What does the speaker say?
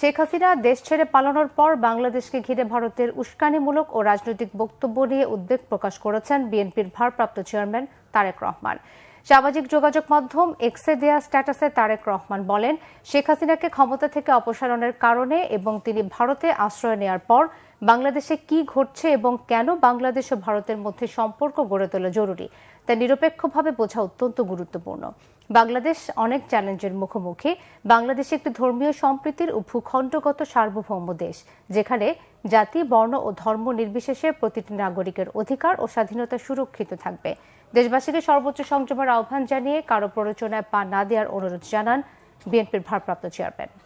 শেখ হাসিনা দেশ ছেড়ে পালানোর পর বাংলাদেশকে ঘিরে ভারতের উস্কানিমূলক ও রাজনৈতিক বক্তব্য নিয়ে উদ্বেগ প্রকাশ করেছেন বিএনপির ভারপ্রাপ্ত চেয়ারম্যান তারেক রহমান সামাজিক যোগাযোগ মাধ্যম এক্সে দেয়া স্ট্যাটাসে তারেক রহমান বলেন শেখ হাসিনাকে ক্ষমতা থেকে অপসারণের কারণে এবং তিনি ভারতে আশ্রয় নেয়ার পর বাংলাদেশে কি ঘটছে এবং কেন বাংলাদেশ ও ভারতের মধ্যে সম্পর্ক গড়ে তোলা জরুরি তা নিরপেক্ষভাবে বোঝা অত্যন্ত গুরুত্বপূর্ণ বাংলাদেশ অনেক চ্যালেঞ্জের মুখোমুখি বাংলাদেশ একটি ধর্মীয় সম্প্রীতির ও ভূখণ্ডগত সার্বভৌম দেশ যেখানে জাতি বর্ণ ও ধর্ম নির্বিশেষে প্রতিটি নাগরিকের অধিকার ও স্বাধীনতা সুরক্ষিত থাকবে দেশবাসীকে সর্বোচ্চ সংযমের আহ্বান জানিয়ে কারো প্ররোচনায় পা না দেওয়ার অনুরোধ জানান বিএনপির ভারপ্রাপ্ত চেয়ারম্যান